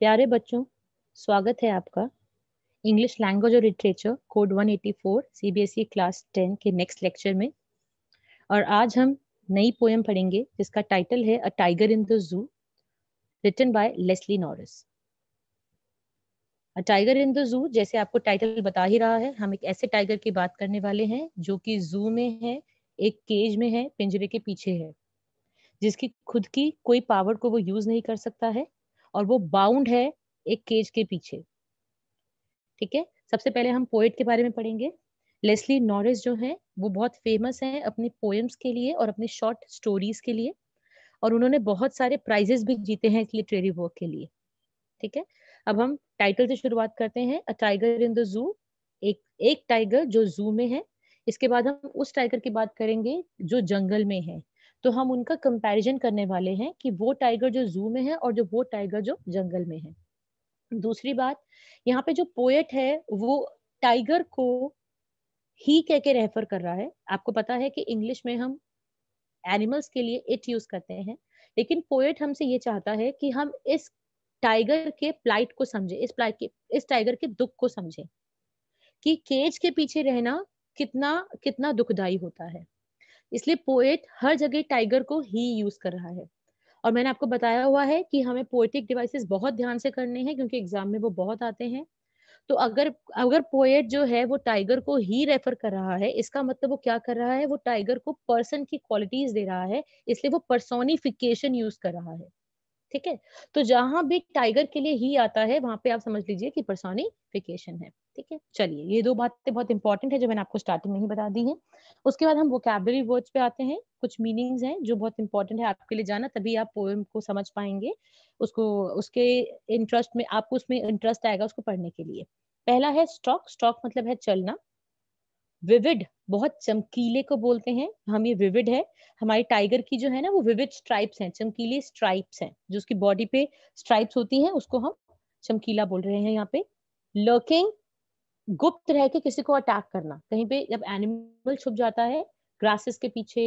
प्यारे बच्चों स्वागत है आपका इंग्लिश लैंग्वेज और लिटरेचर कोड 184 सीबीएसई क्लास 10 के नेक्स्ट लेक्चर में और आज हम नई पोएम पढ़ेंगे जिसका टाइटल है a tiger in the zoo written by Leslie Norris a tiger in the zoo जैसे आपको टाइटल बता ही रहा है हम एक ऐसे टाइगर की बात करने वाले हैं जो कि जू में है एक केज में है पिंजरे के पीछे है जिसकी खुद की कोई पावर को वो यूज नहीं कर सकता है और वो बाउंड है एक केज के पीछे ठीक है सबसे पहले हम पोइट के बारे में पढ़ेंगे लेस्ली नॉरिस जो है वो बहुत फेमस है अपने पोएम्स के लिए और अपने शॉर्ट स्टोरीज के लिए और उन्होंने बहुत सारे प्राइजेस भी जीते हैं इस लिटरेरी वर्क के लिए ठीक है अब हम टाइटल से शुरुआत करते हैं अ टाइगर इन द जू एक एक टाइगर जो जू में है इसके बाद हम उस टाइगर की बात करेंगे जो जंगल में है तो हम उनका कंपैरिजन करने वाले हैं कि वो टाइगर जो जू में है और जो वो टाइगर जो जंगल में है दूसरी बात यहाँ पे जो पोएट है वो टाइगर को ही कह के रेफर कर रहा है आपको पता है कि इंग्लिश में हम एनिमल्स के लिए इट यूज करते हैं लेकिन पोएट हमसे ये चाहता है कि हम इस टाइगर के प्लाइट को समझे इस प्लाइट के इस टाइगर के दुख को समझे कि केज के पीछे रहना कितना कितना दुखदाई होता है इसलिए पोएट हर जगह टाइगर को ही यूज कर रहा है और मैंने आपको बताया हुआ है कि हमें पोएटिक डिवाइसेस बहुत ध्यान से करने हैं क्योंकि एग्जाम में वो बहुत आते हैं तो अगर अगर पोएट जो है वो टाइगर को ही रेफर कर रहा है इसका मतलब वो क्या कर रहा है वो टाइगर को पर्सन की क्वालिटीज दे रहा है इसलिए वो पर्सोनिफिकेशन यूज कर रहा है ठीक है तो जहां भी टाइगर के लिए ही आता है वहां पे आप समझ लीजिए कि पर्सोनिफिकेशन है ठीक है चलिए ये दो बातें बहुत इंपॉर्टेंट है जो मैंने आपको स्टार्टिंग में ही बता दी है उसके बाद हम वोकेबलरी वर्ड्स पे आते हैं कुछ मीनिंग्स हैं जो बहुत इंपॉर्टेंट है आपके लिए जाना तभी आप पोएम को समझ पाएंगे उसको उसके इंटरेस्ट में आपको उसमें इंटरेस्ट आएगा उसको पढ़ने के लिए पहला है स्टॉक स्टॉक मतलब है चलना विविड बहुत चमकीले को बोलते हैं हम ये विविड है हमारी टाइगर की जो है ना वो विविड स्ट्राइप्स हैं चमकीले स्ट्राइप्स हैं जो उसकी बॉडी पे स्ट्राइप्स होती हैं उसको हम चमकीला बोल रहे हैं यहाँ पे लर्किंग गुप्त रह के किसी को अटैक करना कहीं पे जब एनिमल छुप जाता है ग्रासेस के पीछे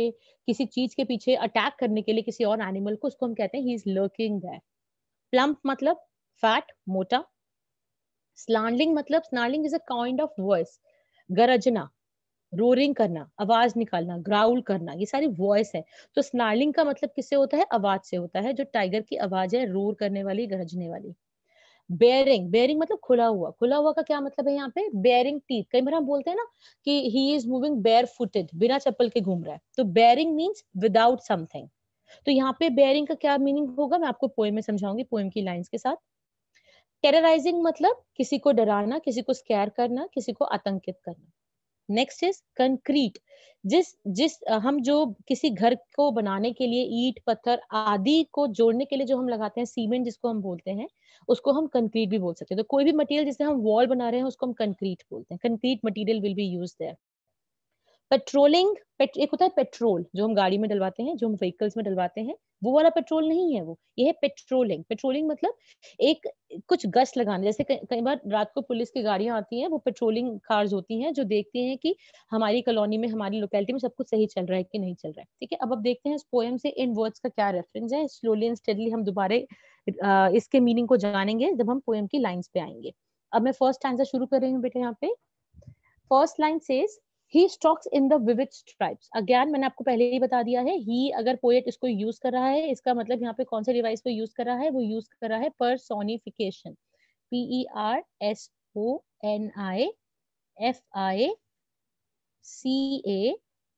किसी चीज के पीछे अटैक करने के लिए किसी और एनिमल को उसको हम कहते हैं ही इज लर्किंग प्लम्प मतलब फैट मोटा स्लांडलिंग मतलब snarling is a kind of voice गरजना रोरिंग करना आवाज निकालना ग्राउल करना ये सारी वॉइस है तो स्नार्लिंग का मतलब किससे होता है आवाज से होता है जो टाइगर की आवाज है रोर करने वाली गरजने वाली बेयरिंग बेयरिंग मतलब खुला हुआ खुला हुआ का क्या मतलब है यहाँ पे बेयरिंग टीथ कई बार हम बोलते हैं ना कि he is moving bare footed बिना चप्पल के घूम रहा है तो बेयरिंग मीन्स विदाउट समथिंग तो यहाँ पे बेयरिंग का क्या मीनिंग होगा मैं आपको पोएम में समझाऊंगी पोएम की लाइंस के साथ टेरराइजिंग मतलब किसी को डराना किसी को स्कैर करना किसी को आतंकित करना नेक्स्ट इज कंक्रीट जिस जिस हम जो किसी घर को बनाने के लिए ईट पत्थर आदि को जोड़ने के लिए जो हम लगाते हैं सीमेंट जिसको हम बोलते हैं उसको हम कंक्रीट भी बोल सकते हैं तो कोई भी मटेरियल जिससे हम वॉल बना रहे हैं उसको हम कंक्रीट बोलते हैं concrete material will be use there patrolling पेट, एक होता है पेट्रोल जो हम गाड़ी में डलवाते हैं जो हम व्हीकल्स में डलवाते हैं वो वाला पेट्रोल नहीं है वो ये है पेट्रोलिंग पेट्रोलिंग मतलब एक कुछ गश्त लगाना जैसे कई बार रात को पुलिस की गाड़ियां आती हैं वो पेट्रोलिंग कार्स होती हैं जो देखते हैं कि हमारी कॉलोनी में हमारी लोकेलिटी में सब कुछ सही चल रहा है कि नहीं चल रहा है ठीक है अब अब देखते हैं इस पोएम से इन वर्ड्स का क्या रेफरेंस है स्लोली एंड स्टेडली हम दोबारे इसके मीनिंग को जानेंगे जब हम पोएम की लाइन्स पे आएंगे अब मैं फर्स्ट आंसर शुरू कर रही हूँ बेटे यहाँ पे first line says he stalks in the vivid stripes again मैंने आपको पहले ही बता दिया है ही अगर पोएट इसको यूज कर रहा है इसका मतलब यहाँ पे कौन से डिवाइस को यूज कर रहा है वो यूज कर रहा है पर personification P E R S O N I F I C A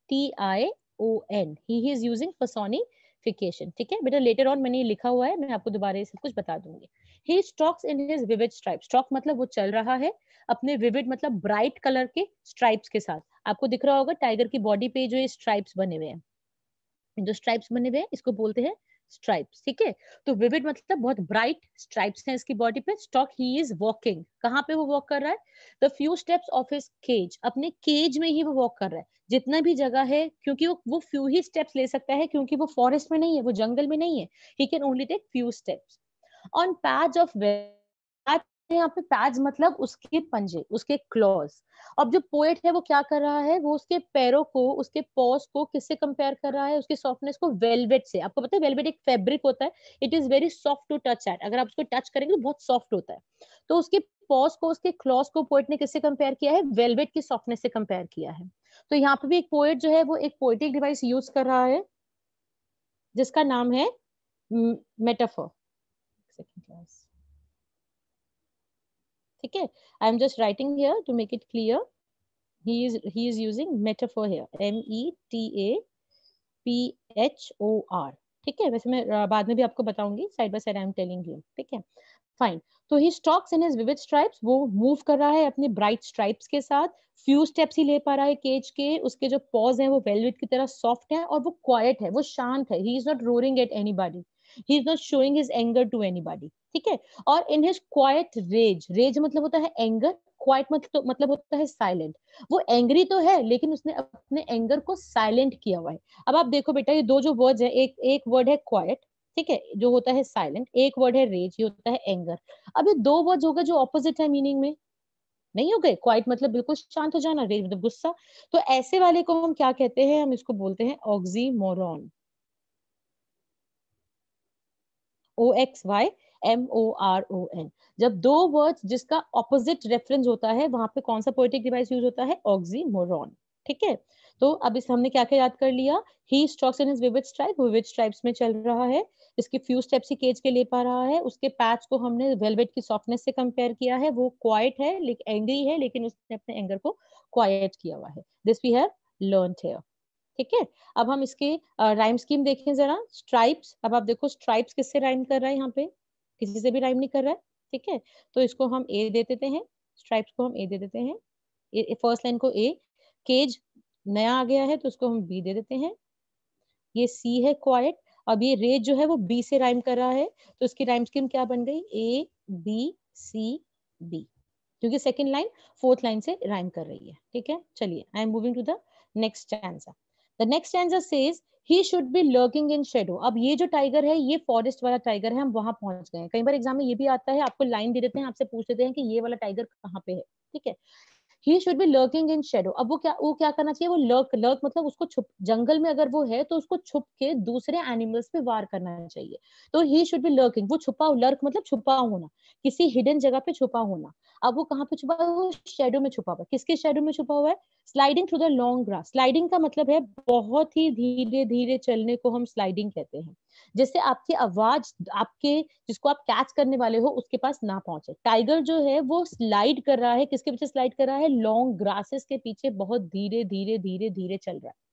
T I O N he is using personification ठीक है बेटा लेटर ऑन मैंने लिखा हुआ है मैं आपको दोबारा सब कुछ बता दूंगी he stalks in his vivid stripe stalk मतलब वो चल रहा है अपने विविड मतलब ब्राइट कलर के स्ट्राइप्स के साथ आपको दिख रहा होगा टाइगर की बॉडी पे जो ये स्ट्राइप्स बने हुए हैं जो स्ट्राइप्स बने हुए हैं इसको बोलते हैं स्ट्राइप्स ठीक है तो विविड मतलब बहुत ब्राइट स्ट्राइप्स हैं इसकी बॉडी पे स्टॉक ही इज वॉकिंग कहाँ पे वो वॉक कर रहा है the few steps of his cage अपने केज में ही वो वॉक कर रहा है जितना भी जगह है क्योंकि वो वो फ्यू ही स्टेप्स ले सकता है क्योंकि वो फॉरेस्ट में नहीं है वो जंगल में नहीं है he can only take few steps on pads of यहाँ पे पैज मतलब उसके पंजे उसके क्लॉज अब जो पोएट है वो क्या कर रहा है वो उसके पैरों को उसके पॉज को किससे कंपेयर कर रहा है उसकी सॉफ्टनेस को वेलवेट से आपको पता है वेलवेट एक फैब्रिक होता है it is very soft to touch at अगर आप उसको टच करेंगे तो बहुत सॉफ्ट होता है तो उसके पॉज को उसके क्लॉज को पोएट ने किससे कंपेयर किया है वेलवेट की सॉफ्टनेस से कंपेयर किया है तो यहाँ पे भी एक पोएट जो है वो एक पोएटिक डिवाइस यूज कर रहा है जिसका नाम है metaphor class okay i I am just writing to to make it clear he is he is using metaphor here m e t a p h o r ठीक है वैसे मैं बाद में भी आपको बताऊंगी side by side I am telling you ठीक है फाइन तो he stalks in his vivid stripes वो मूव कर रहा है अपने ब्राइट स्ट्राइप्स के साथ फ्यू स्टेप्स ही ले पा रहा है केज के उसके जो पॉज हैं वो वेलवेट की तरह सॉफ्ट है और वो क्वाइट है वो शांत है he is not roaring at anybody he is not showing his anger to anybody ठीक है और in his quiet rage rage मतलब होता है एंगर क्वाइट मतलब तो, मतलब होता है साइलेंट वो एंग्री तो है लेकिन उसने अपने एंगर को साइलेंट किया हुआ है अब आप देखो बेटा ये दो जो वर्ड्स है एक एक वर्ड है क्वाइट ठीक है जो होता है साइलेंट एक वर्ड है रेज ये होता है एंगर अब ये दो वर्ड हो गए जो ऑपोजिट है मीनिंग में नहीं हो गए क्वाइट मतलब बिल्कुल शांत हो जाना रेज मतलब गुस्सा तो ऐसे वाले को हम क्या कहते हैं हम इसको बोलते हैं oxymoron O X Y M O R O N जब दो वर्ड्स जिसका ऑपोजिट रेफरेंस होता है वहां पे कौन सा पोइटिक डिवाइस यूज होता है ऑक्सीमोरॉन ठीक है तो अब इस हमने क्या क्या याद कर लिया he stalks in vivid stripe vivid stripes में चल रहा है इसके फ्यू स्टेप्स ही केज के ले पा रहा है उसके पैच को हमने वेलवेट की सॉफ्टनेस से कंपेयर किया है वो क्वाइट है एंग्री है लेकिन उसने अपने एंगर को क्वाइट किया हुआ है this we have learn here ठीक है अब हम इसके राइम स्कीम देखें जरा स्ट्राइप्स अब आप देखो स्ट्राइप्स किससे राइम कर रहा है यहाँ पे किसी से भी राइम नहीं कर रहा है ठीक है तो इसको हम ए दे देते हैं स्ट्राइप्स को हम ए दे देते हैं फर्स्ट लाइन को ए केज नया आ गया है तो उसको हम बी दे देते हैं ये सी है क्वाइट अब ये रेज जो है वो बी से राइम कर रहा है तो उसकी राइम स्कीम क्या बन गई ए बी सी बी क्योंकि सेकंड लाइन फोर्थ लाइन से राइम कर रही है ठीक है चलिए I am moving to the next stanza the next stanza says he should be lurking in shadow अब ये जो टाइगर है ये फॉरेस्ट वाला टाइगर है हम वहां पहुंच गए कई बार एग्जाम में ये भी आता है आपको लाइन दे देते हैं आपसे पूछ देते हैं कि ये वाला टाइगर कहाँ पे है ठीक है he should be lurking in shadow अब वो क्या वो क्या करना चाहिए वो लर्क लर्क मतलब उसको छुप जंगल में अगर वो है तो उसको छुप के दूसरे एनिमल्स पे वार करना चाहिए तो ही शुड बी लर्किंग वो छुपा लर्क मतलब छुपा होना किसी हिडन जगह पे छुपा होना अब वो कहाँ पे छुपा हुआ शेडो में छुपा हुआ है किसके शेडो में छुपा हुआ है sliding through the long grass sliding का मतलब है बहुत ही धीरे धीरे चलने को हम स्लाइडिंग कहते हैं जिससे आपकी आवाज आपके जिसको आप कैच करने वाले हो उसके पास ना पहुंचे टाइगर जो है वो स्लाइड कर रहा है किसके पीछे स्लाइड कर रहा है लॉन्ग ग्रासेस के पीछे बहुत धीरे धीरे धीरे धीरे चल रहा है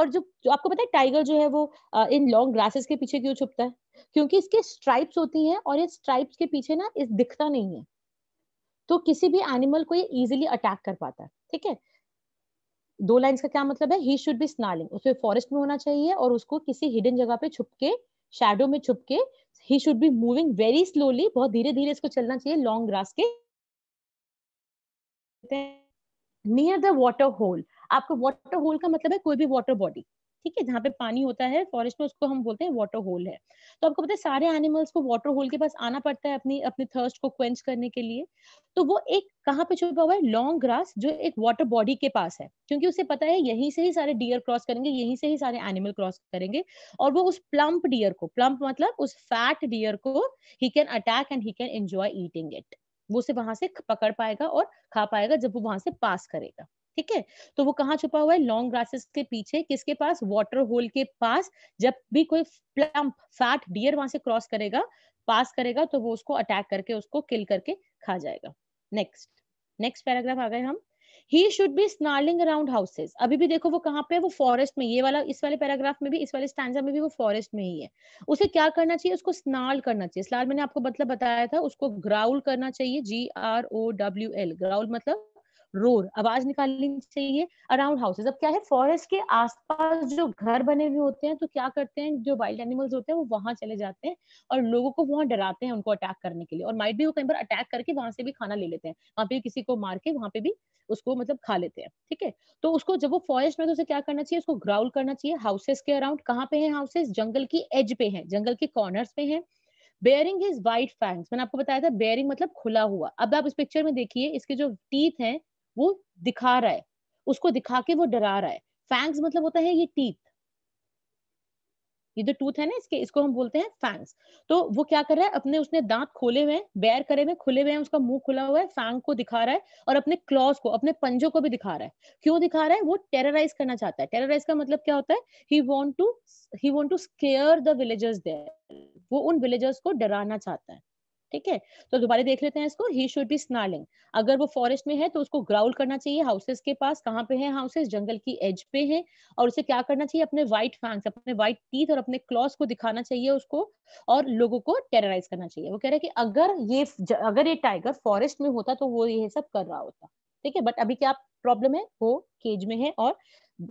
और जो जो आपको पता है टाइगर जो है वो आ, इन लॉन्ग ग्रासेस के पीछे क्यों छुपता है क्योंकि इसके स्ट्राइप्स होती हैं और ये स्ट्राइप्स के पीछे ना इस दिखता नहीं है तो किसी भी एनिमल को ये इजिली अटैक कर पाता है ठीक है दो लाइंस का क्या मतलब है ही शुड बी स्नालिंग उसे फॉरेस्ट में होना चाहिए और उसको किसी हिडन जगह पे छुप के शेडो में छुप के he should be moving very slowly बहुत धीरे धीरे इसको चलना चाहिए लॉन्ग ग्रास के नियर द वॉटर होल आपको वॉटर होल का मतलब है कोई भी वॉटर बॉडी ठीक है जहाँ पे पानी होता है फॉरेस्ट में उसको हम बोलते हैं वाटर होल है तो आपको पता है सारे एनिमल्स को वाटर होल के पास आना पड़ता है अपनी अपने थर्स्ट को क्वेंच करने के लिए तो वो एक कहाँ पे छुपा हुआ है लॉन्ग ग्रास जो एक वाटर बॉडी के पास है क्योंकि उसे पता है यहीं से ही सारे डियर क्रॉस करेंगे यहीं से ही सारे एनिमल क्रॉस करेंगे और वो उस प्लम्प डियर को प्लम्प मतलब उस फैट डियर को he can attack and he can enjoy eating it वो उसे वहां से पकड़ पाएगा और खा पाएगा जब वो वहां से पास करेगा ठीक है तो वो कहाँ छुपा हुआ है लॉन्ग ग्रासेस के पीछे किसके पास वाटर होल के पास जब भी कोई प्लम्प फैट डियर वहां से क्रॉस करेगा पास करेगा तो वो उसको अटैक करके उसको किल करके खा जाएगा नेक्स्ट नेक्स्ट पैराग्राफ आ गए हम he should be snarling around houses अभी भी देखो वो कहाँ पे है वो फॉरेस्ट में ये वाला इस वाले पैराग्राफ में भी इस वाले स्टैंडा में भी वो फॉरेस्ट में ही है उसे क्या करना चाहिए उसको स्नार्ल करना चाहिए स्नार्ल मैंने आपको मतलब बताया था उसको ग्राउल करना चाहिए G R O W L growl मतलब रोर आवाज निकालनी चाहिए अराउंड हाउसेज अब क्या है फॉरेस्ट के आसपास जो घर बने हुए होते हैं तो क्या करते हैं जो वाइल्ड एनिमल्स होते हैं वो वहां चले जाते हैं और लोगों को वहां डराते हैं उनको अटैक करने के लिए और माइट भी वो कई बार अटैक करके वहां से भी खाना ले लेते हैं वहां पे किसी को मार के वहां पे भी उसको मतलब खा लेते हैं ठीक है तो उसको जब वो फॉरेस्ट में तो उसे क्या करना चाहिए उसको ग्राउल करना चाहिए हाउसेस के अराउंड कहाँ पे है हाउसेस जंगल की एज पे है जंगल के कॉर्नर्स पे है बेयरिंग इज वाइट फैंग्स मैंने आपको बताया था बेयरिंग मतलब खुला हुआ अब आप इस पिक्चर में देखिए इसके जो टीथ हैं वो दिखा रहा है उसको दिखा के वो डरा रहा है फैंग्स मतलब होता है ये टीथ ये जो टूथ है ना इसके इसको हम बोलते हैं फैंग्स तो वो क्या कर रहा है अपने उसने दांत खोले हुए हैं बैर करे हुए खुले हुए हैं उसका मुंह खुला हुआ है फैंग को दिखा रहा है और अपने क्लॉज को अपने पंजों को भी दिखा रहा है क्यों दिखा रहा है वो टेरराइज करना चाहता है टेरराइज का मतलब क्या होता है he want to he want to scare the villagers there वो उन विलेजर्स को डराना चाहता है ठीक है तो दोबारा देख लेते हैं इसको ही शुड बी स्नार्लिंग अगर वो फॉरेस्ट में है तो उसको ग्राउल करना चाहिए हाउसेस के पास कहाँ पे है हाउसेस जंगल की एज पे है और उसे क्या करना चाहिए अपने व्हाइट फैंस अपने व्हाइट टीथ और अपने क्लॉस को दिखाना चाहिए उसको और लोगों को टेरराइज करना चाहिए वो कह रहे हैं कि अगर ये अगर ये टाइगर फॉरेस्ट में होता तो वो ये सब कर रहा होता ठीक है बट अभी क्या प्रॉब्लम है वो केज में है और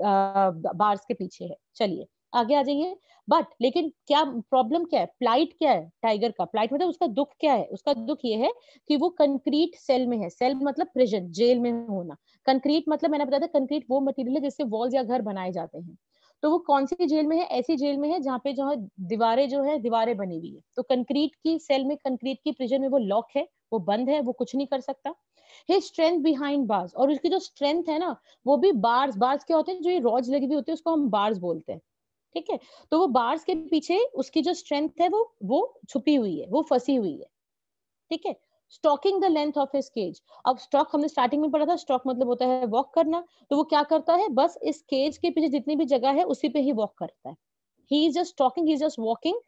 बार्स के पीछे है चलिए आगे आ जाइए बट लेकिन क्या प्रॉब्लम क्या है प्लाइट क्या है टाइगर का प्लाइट मतलब उसका दुख क्या है उसका दुख ये है कि वो कंक्रीट सेल में है सेल मतलब प्रिजन जेल में होना कंक्रीट मतलब मैंने बताया था कंक्रीट वो मटेरियल है जिससे वॉल्स या घर बनाए जाते हैं तो वो कौन सी जेल में है ऐसी जेल में है जहाँ पे जो है दीवारें जो है दीवारें बनी हुई है तो कंक्रीट की सेल में कंक्रीट की प्रिजन में वो लॉक है वो बंद है वो कुछ नहीं कर सकता हे स्ट्रेंथ बिहाइंड बार्स और उसकी जो स्ट्रेंथ है ना वो भी बार्स बार्स क्या होते हैं जो ये रॉज लगी हुई होती है उसको हम बार्स बोलते हैं ठीक है तो वो बार्स के पीछे उसकी जो स्ट्रेंथ है वो वो छुपी हुई है वो फंसी हुई है ठीक है stalking the length of his cage अब स्टॉक हमने स्टार्टिंग में पढ़ा था स्टॉक मतलब होता है वॉक करना तो वो क्या करता है बस इस केज के पीछे जितनी भी जगह है उसी पे ही वॉक करता है he is just stalking he is just walking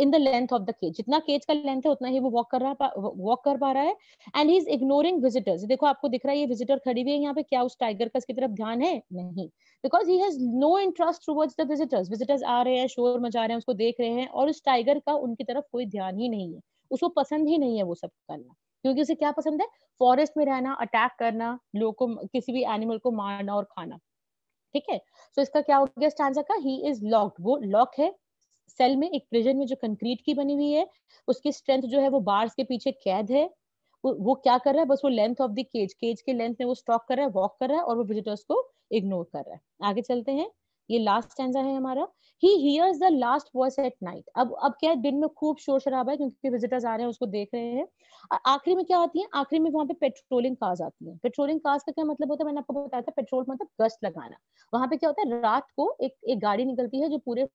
in the length of the cage जितना केज का लेंथ है उतना ही वो वॉक कर रहा वॉक कर पा रहा है and he is ignoring visitors देखो आपको दिख रहा है ये विजिटर खड़ी हुई है यहाँ पे क्या उस टाइगर का इसकी तरफ ध्यान है नहीं because he has no interest towards the visitors visitors आ रहे हैं शोर मचा रहे हैं उसको देख रहे हैं और उस टाइगर का उनकी तरफ कोई ध्यान ही नहीं है उसको पसंद ही नहीं है वो सब करना क्योंकि उसे क्या पसंद है फॉरेस्ट में रहना अटैक करना लोगों को किसी भी एनिमल को मारना और खाना ठीक है सो इसका क्या हो गया स्टैंड का ही इज लॉक्ड वो लॉक है सेल में एक प्रिजन में जो कंक्रीट की बनी हुई है उसकी स्ट्रेंथ जो है वो बार्स के पीछे कैद है वो, क्या कर रहा है बस वो length of the cage cage के लेंथ में वो स्टॉक कर रहा है वॉक कर रहा है और वो विजिटर्स को इग्नोर कर रहा है आगे चलते हैं ये लास्ट स्टैंडा है हमारा he hears the last voice at night अब अब क्या है दिन में खूब शोर शराबा है क्योंकि विजिटर्स आ रहे हैं उसको देख रहे हैं आखिरी में क्या आती है आखिरी में वहां पे पेट्रोलिंग कार्स आती है पेट्रोलिंग कार्स का क्या मतलब होता है मैंने आपको बताया था पेट्रोल मतलब गश्त लगाना वहां पे क्या होता है रात को एक एक गाड़ी निकलती है जो पूरे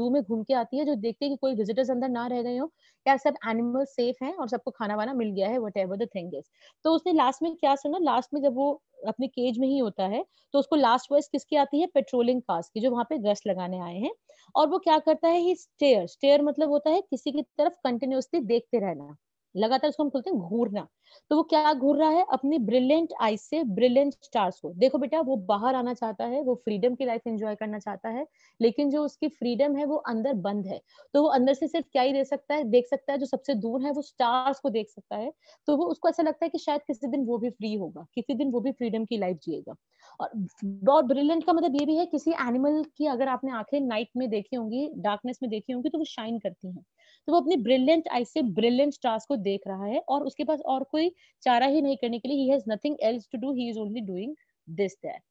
जू में घूम के आती है जो देखते हैं कि कोई विजिटर्स अंदर ना रह गए हो क्या सब एनिमल सेफ है और सबको खाना वाना मिल गया है whatever the thing is तो उसने लास्ट में क्या सुना लास्ट में जब वो अपने केज में ही होता है तो उसको लास्ट वॉइस किसकी आती है पेट्रोलिंग कास्ट की जो वहां पे गश्त लगाने आए हैं और वो क्या करता है ही स्टेयर स्टेयर मतलब होता है किसी की तरफ कंटिन्यूसली देखते रहना लगातार उसको हम बोलते हैं घूरना तो वो क्या घूर रहा है अपनी ब्रिलियंट आई से ब्रिलियंट स्टार्स को देखो बेटा वो बाहर आना चाहता है वो फ्रीडम की लाइफ एंजॉय करना चाहता है लेकिन जो उसकी फ्रीडम है वो अंदर बंद है तो वो अंदर से सिर्फ क्या ही दे सकता है देख सकता है जो सबसे दूर है वो स्टार्स को देख सकता है तो वो उसको ऐसा लगता है कि शायद किसी दिन वो भी फ्री होगा किसी दिन वो भी फ्रीडम की लाइफ जिएगा और बहुत ब्रिलियंट का मतलब ये भी है किसी एनिमल की अगर आपने आंखें नाइट में देखी होंगी डार्कनेस में देखी होंगी तो वो शाइन करती हैं तो वो अपनी ब्रिलियंट आई से ब्रिलियंट स्टार्स को देख रहा है और उसके पास और कोई चारा ही नहीं करने के लिए he has nothing else to do he is only doing this that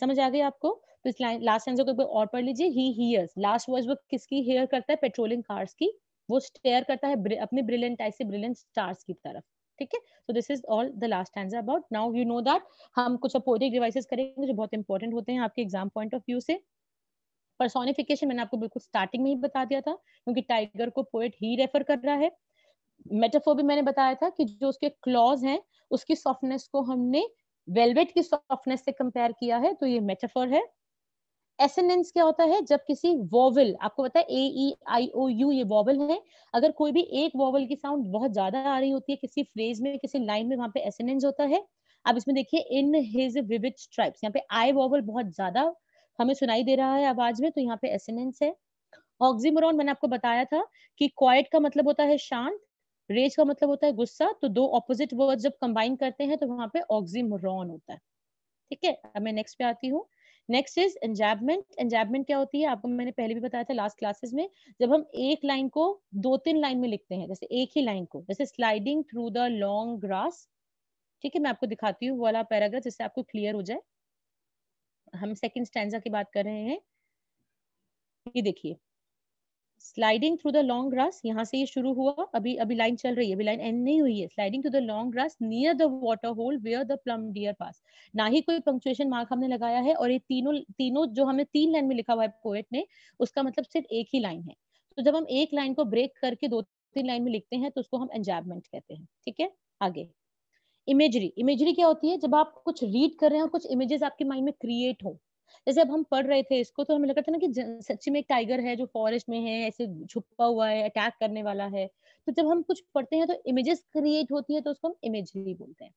समझ आ गई आपको तो इस लाइन लास्ट सेंस को और पढ़ लीजिए ही हियर्स लास्ट वर्ड्स वो किसकी हियर करता है पेट्रोलिंग कार्स की वो स्टेयर करता है अपने ब्रिलियंट आई से ब्रिलियंट स्टार्स की तरफ ठीक है so this is all the last stanza about now you know that हम कुछ अपोजिट डिवाइसेस करेंगे जो बहुत इंपॉर्टेंट होते हैं आपके एग्जाम पॉइंट ऑफ व्यू से परसोनिफिकेशन मैंने आपको बिल्कुल स्टार्टिंग में ही बता दिया था क्योंकि टाइगर को पोएट ही रेफर कर रहा है मेटाफोर भी मैंने बताया था कि जो उसके क्लॉज हैं उसकी सॉफ्टनेस को हमने वेलवेट की सॉफ्टनेस से कंपेयर किया है तो ये मेटाफोर है एसेंडेंस क्या होता है जब किसी वॉवल आपको पता है ए ई आई ओ यू ये वोवल है अगर कोई भी एक वॉवल की साउंड बहुत ज्यादा आ रही होती है किसी फ्रेज में किसी लाइन में वहां पे एसेंडेंस होता है अब इसमें देखिए इन हिज विविड स्ट्राइप्स यहाँ पे आई वॉवल बहुत ज्यादा हमें सुनाई दे रहा है आवाज में तो यहाँ पे एसेनेंस है ऑक्सीमोरॉन मैंने आपको बताया था कि क्वाइट का मतलब होता है शांत रेज का मतलब होता है गुस्सा तो दो ऑपोजिट वर्ड जब कंबाइन करते हैं तो वहां पे ऑक्सीमोरॉन होता है ठीक है अब मैं नेक्स्ट पे आती हूँ नेक्स्ट इज एंजैबमेंट एंजैबमेंट क्या होती है आपको मैंने पहले भी बताया था लास्ट क्लासेस में जब हम एक लाइन को दो तीन लाइन में लिखते हैं जैसे एक ही लाइन को जैसे sliding through the long grass ठीक है मैं आपको दिखाती हूँ वाला पैराग्राफ जिससे आपको क्लियर हो जाए हम सेकंड स्टैंडा की बात कर रहे हैं ये देखिए sliding through the long grass यहाँ से ये शुरू हुआ अभी अभी लाइन चल रही है अभी लाइन एंड नहीं हुई है sliding through the long grass near the water hole where the plump deer pass ना ही कोई पंक्चुएशन मार्क हमने लगाया है और ये तीनों तीनों जो हमें तीन लाइन में लिखा हुआ है पोएट ने उसका मतलब सिर्फ एक ही लाइन है तो जब हम एक लाइन को ब्रेक करके दो तीन लाइन में लिखते हैं तो उसको हम एंजाबमेंट कहते हैं ठीक है आगे इमेजरी इमेजरी क्या होती है जब आप कुछ रीड कर रहे हैं और कुछ इमेजेस आपके माइंड में क्रिएट हो जैसे अब हम पढ़ रहे थे इसको तो हमें लगा था ना कि सच्ची में एक टाइगर है जो फॉरेस्ट में है ऐसे छुपा हुआ है अटैक करने वाला है तो जब हम कुछ पढ़ते हैं तो इमेजेस क्रिएट होती है तो उसको हम इमेजरी बोलते हैं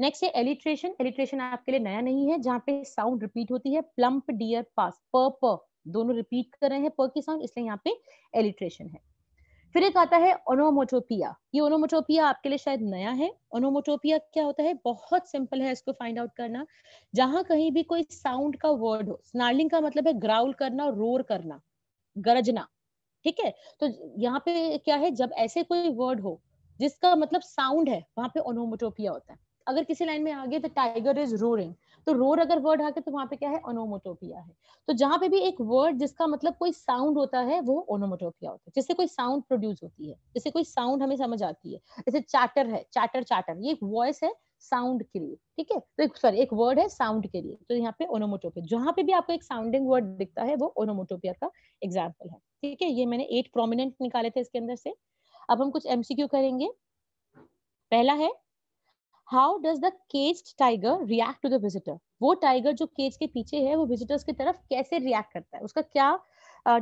नेक्स्ट है एलिट्रेशन एलिट्रेशन आपके लिए नया नहीं है जहाँ पे साउंड रिपीट होती है प्लम्प डियर पास प दोनों रिपीट कर रहे हैं प की साउंड इसलिए यहाँ पे एलिट्रेशन है फिर एक आता है ओनोमोटोपिया ये ओनोमोटोपिया आपके लिए शायद नया है ओनोमोटोपिया क्या होता है बहुत सिंपल है इसको फाइंड आउट करना जहां कहीं भी कोई साउंड का वर्ड हो स्नार्लिंग का मतलब है ग्राउल करना रोर करना गरजना ठीक है तो यहाँ पे क्या है जब ऐसे कोई वर्ड हो जिसका मतलब साउंड है वहां पे ओनोमोटोपिया होता है अगर किसी लाइन में आ गया तो टाइगर इज रोरिंग तो रोर अगर वर्ड आके तो वहां पे क्या है ओनोमोटोपिया है तो जहां पे भी एक वर्ड जिसका मतलब कोई साउंड होता है वो ओनोमोटोपिया होता है जिससे कोई साउंड प्रोड्यूस होती है जिससे कोई साउंड हमें समझ आती है जैसे चार्टर है चार्टर चार्टर ये एक वॉइस है साउंड के लिए ठीक है तो एक सॉरी एक वर्ड है साउंड के लिए तो यहाँ पे ओनोमोटोपिया जहां पे भी आपको एक साउंडिंग वर्ड दिखता है वो ओनोमोटोपिया का एग्जाम्पल है ठीक है ये मैंने एट प्रोमिनेंट निकाले थे इसके अंदर से अब हम कुछ एमसीक्यू करेंगे पहला है how does the cage tiger react to the visitor वो टाइगर जो केज के पीछे है वो विजिटर्स की तरफ कैसे रिएक्ट करता है उसका क्या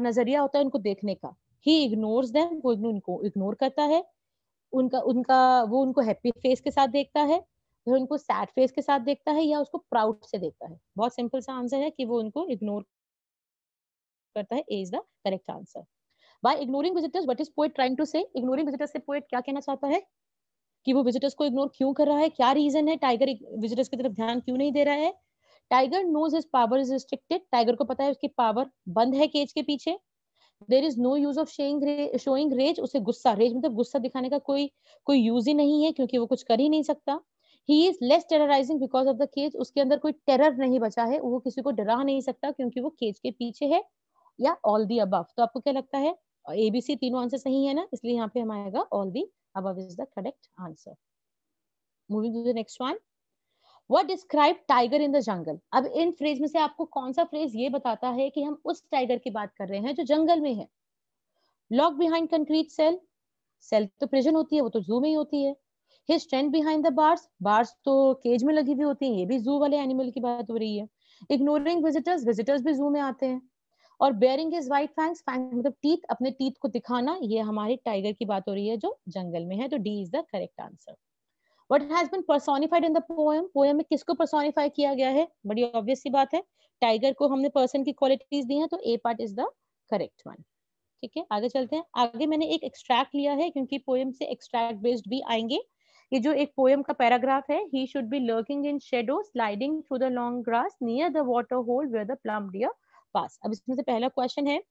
नजरिया होता है उनको देखने का ही इग्नोर दैम वो उनको इग्नोर करता है उनका उनका वो उनको हैप्पी फेस के साथ देखता है वो उनको सैड फेस के साथ देखता है या उसको प्राउड से देखता है बहुत सिंपल सा आंसर है कि वो उनको इग्नोर करता है is the correct answer by ignoring visitors what is poet trying to say ignoring visitors से पोएट क्या कहना चाहता है कि वो विजिटर्स को इग्नोर क्यों कर रहा है क्या रीजन है टाइगर विजिटर्स की तरफ ध्यान क्यों नहीं दे रहा है tiger knows his power is restricted tiger को पता है उसकी पावर बंद है केज के पीछे there is no use of showing rage उसे गुस्सा रेज मतलब गुस्सा दिखाने का कोई कोई यूज ही नहीं है क्योंकि वो कुछ कर ही नहीं सकता he is less terrorising because of the cage उसके अंदर कोई टेरर नहीं बचा है वो किसी को डरा नहीं सकता क्योंकि वो केज के पीछे है या ऑल दी अब तो आपको क्या लगता है एबीसी तीनों आंसर सही है ना इसलिए यहाँ पे हम आएगा all the above is the correct answer. Moving to the next one. What describe tiger in the jungle? अब इन फ्रेज में से आपको कौन सा फ्रेज ये बताता है कि हम उस टाइगर की बात कर रहे हैं जो जंगल में है lock behind concrete cell cell तो प्रिजन होती है वो तो जू में ही होती है his stand behind the bars bars तो केज में लगी हुई होती है ये भी जू वाले एनिमल की बात हो रही है इग्नोरिंग विजिटर्स विजिटर्स भी जू में आते हैं और baring his white fangs fang मतलब टीथ अपने टीथ को दिखाना ये हमारे टाइगर की बात हो रही है जो जंगल में है तो D is the correct answer what has been personified in the poem poem में किसको पर्सोनिफाई किया गया है बड़ी ऑब्वियस सी बात है टाइगर को हमने पर्सन की क्वालिटीज दी हैं तो A part is the correct one ठीक है आगे चलते हैं आगे मैंने एक एक्सट्रैक्ट लिया है क्योंकि पोएम से एक्सट्रैक्ट बेस्ड भी आएंगे ये जो एक पोएम का पैराग्राफ है he should be lurking in shadow sliding through the long grass near the water hole where the plump deer pass अब इसमें से पहला क्वेश्चन है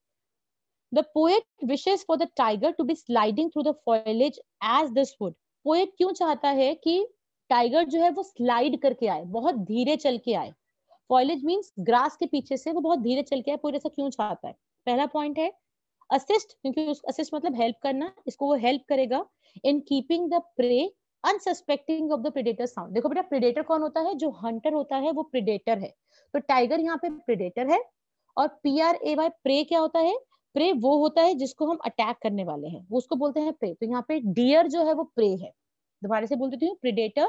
the poet wishes for the tiger to be sliding through the foliage as this would poet क्यों चाहता है कि tiger जो है वो स्लाइड करके आए बहुत धीरे चल के आए फॉयलेज मीन्स ग्रास के पीछे से वो बहुत धीरे चल के आए पोएट ऐसा क्यों चाहता है पहला पॉइंट है असिस्ट क्योंकि असिस्ट मतलब हेल्प करना इसको वो हेल्प करेगा in keeping the prey unsuspecting of the predator sound देखो बेटा प्रिडेटर कौन होता है जो हंटर होता है वो प्रिडेटर है तो टाइगर यहाँ पे प्रिडेटर है और P R A Y prey क्या होता है प्रे वो होता है जिसको हम अटैक करने वाले हैं वो उसको बोलते हैं प्रे तो यहाँ पे डियर जो है वो प्रे है दोबारा से बोल देती हूँ प्रिडेटर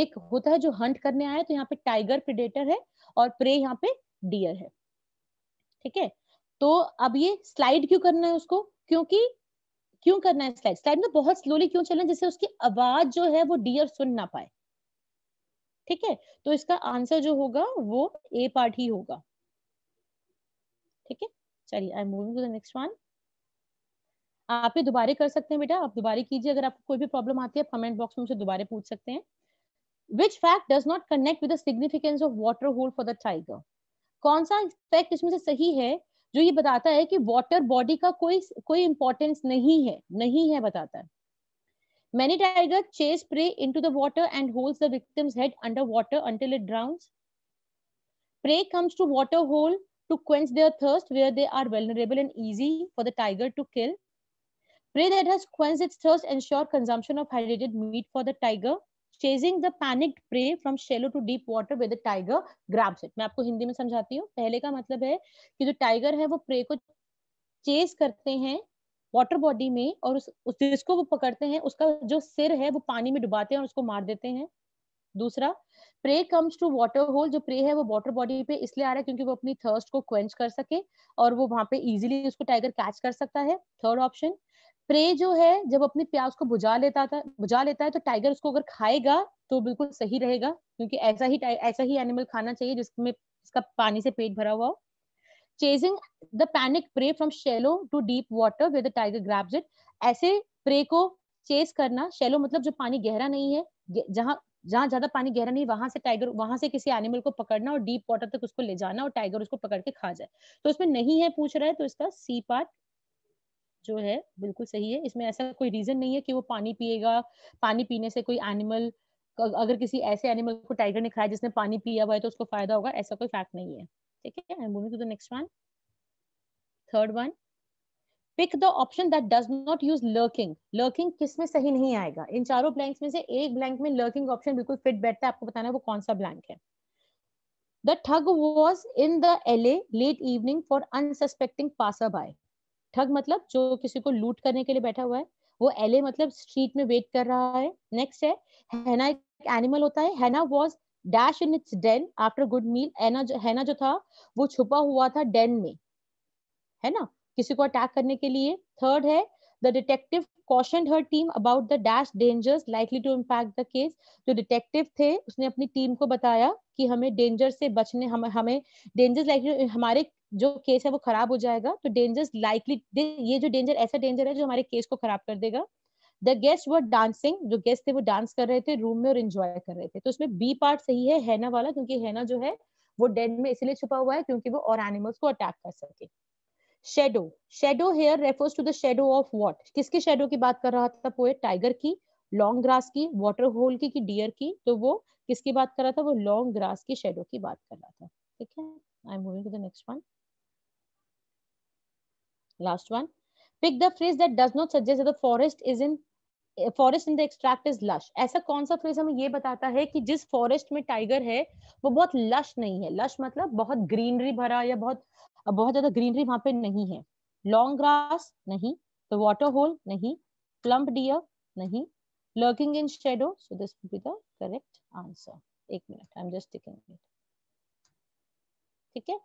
एक होता है जो हंट करने आया तो यहाँ पे टाइगर प्रिडेटर है और प्रे यहाँ पे डियर है ठीक है तो अब ये स्लाइड क्यों करना है उसको क्योंकि क्यों करना है स्लाइड स्लाइड में बहुत स्लोली क्यों चलना है जिससे उसकी आवाज जो है वो डियर सुन ना पाए ठीक है तो इसका आंसर जो होगा वो ए पार्ट ही होगा ठीक है चलिए I am moving to the next one आप ये दोबारे कर सकते हैं बेटा आप दोबारे कीजिए अगर आपको कोई भी प्रॉब्लम आती है कमेंट बॉक्स में दोबारे पूछ सकते हैं which fact does not connect with of water hole for the tiger कौन सा फैक्ट इसमें से सही है जो ये बताता है कि वॉटर बॉडी का कोई कोई इंपॉर्टेंस नहीं है नहीं है बताता है Many tiger chase prey into the water and holds the head under water until it drowned prey comes to water hold to quench their thirst where they are vulnerable and easy for the tiger to kill. Prey that has quenched its thirst ensure consumption of hydrated meat for the tiger, chasing the panicked prey from shallow to deep water where the tiger grabs it. मैं आपको हिंदी में समझाती हूँ पहले का मतलब है कि जो टाइगर है वो प्रे को चेज करते हैं वाटर बॉडी में और उस जिसको वो पकड़ते हैं उसका जो सिर है वो पानी में डुबाते हैं और उसको मार देते हैं दूसरा prey comes to water hole जो प्रे है वो वाटर बॉडी पे इसलिए आ रहा है क्योंकि वो अपनी थर्स्ट को क्वेंच कर सके और वो वहां पे इजीली उसको टाइगर कैच कर सकता है थर्ड ऑप्शन प्रे जो है जब अपनी प्यास को बुझा लेता था बुझा लेता है तो टाइगर उसको अगर खाएगा तो बिल्कुल सही रहेगा क्योंकि ऐसा ही ऐसा ही एनिमल खाना चाहिए जिसमें इसका पानी से पेट भरा हुआ हो chasing the panic prey from shallow to deep water with tiger grabs it ऐसे प्रे को चेस करना शेलो मतलब जो पानी गहरा नहीं है जहां जहां ज्यादा पानी गहरा नहीं वहां से टाइगर वहां से किसी एनिमल को पकड़ना और डीप वाटर तक उसको ले जाना और टाइगर उसको पकड़ के खा जाए तो उसमें नहीं है पूछ रहा है तो इसका सी पार्ट जो है बिल्कुल सही है इसमें ऐसा कोई रीजन नहीं है कि वो पानी पिएगा पानी पीने से कोई एनिमल अगर किसी ऐसे एनिमल को टाइगर ने खाया जिसने पानी पिया हुआ है तो उसको फायदा होगा ऐसा कोई फैक्ट नहीं है ठीक है moving to the next one third one pick the option that does not use lurking lurking किस में सही नहीं आएगा इन चारों ब्लैंक्स में से एक ब्लैंक में लर्किंग ऑप्शन बिल्कुल फिट बैठता है आपको बताना है वो कौन सा ब्लैंक है द ठग The thug was in the LA late evening for unsuspecting passerby. ठग मतलब जो किसी को लूट करने के लिए बैठा हुआ है वो एल ए मतलब स्ट्रीट में वेट कर रहा है नेक्स्ट है हैना एक एनिमल होता है हैना was dash in its den after good meal हैना जो था वो छुपा हुआ था डेन में है ना किसी को अटैक करने के लिए थर्ड है the detective caution her team about the dash dangers likely to impact the case जो डिटेक्टिव थे उसने अपनी टीम को बताया कि हमें डेंजर से बचने हम हमें डेंजर्स लाइकली हमारे जो केस है वो खराब हो जाएगा तो डेंजर्स लाइकली ये जो डेंजर ऐसा डेंजर है जो हमारे केस को खराब कर देगा द गेस्ट वर डांसिंग जो गेस्ट थे वो डांस कर रहे थे रूम में और इंजॉय कर रहे थे तो उसमें बी पार्ट सही है हैना वाला क्योंकि हैना जो है वो डेन में इसलिए छुपा हुआ है क्योंकि वो और एनिमल्स को अटैक कर सके shadow shadow here refers to the shadow of what किसके शेडो की बात कर रहा था पोएट टाइगर की लॉन्ग ग्रास की वॉटर होल की डियर की तो वो किसकी बात कर रहा था वो लॉन्ग ग्रास की शेडो की बात कर रहा था ठीक है I am moving to the next one last one pick the phrase that does not suggest that the forest is in forest in the extract is lush ऐसा कौन सा फ्रेज हमें ये बताता है कि जिस फॉरेस्ट में टाइगर है वो बहुत लश नहीं है लश मतलब बहुत ग्रीनरी भरा या बहुत अब बहुत ज्यादा ग्रीनरी वहां पे नहीं है लॉन्ग ग्रास नहीं the water hole nahi plump deer nahi lurking in shadow so this would be the correct answer ek minute i'm just taking it theek hai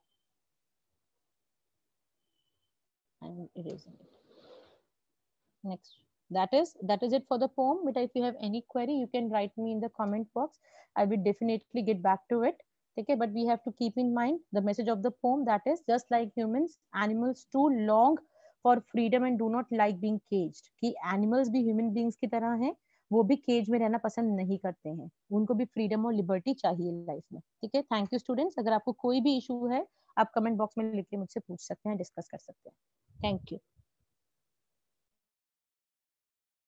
next that is that is it for the poem but if you have any query you can write me in the comment box i will definitely get back to it ठीक है but we have to keep in mind the message of the poem that is just like humans animals too long for freedom and do not like being caged कि animals भी human beings की तरह हैं वो भी cage में रहना पसंद नहीं करते हैं उनको भी फ्रीडम और लिबर्टी चाहिए लाइफ में ठीक है थैंक यू स्टूडेंट्स अगर आपको कोई भी इशू है आप कमेंट बॉक्स में लिख के मुझसे पूछ सकते हैं डिस्कस कर सकते हैं थैंक यू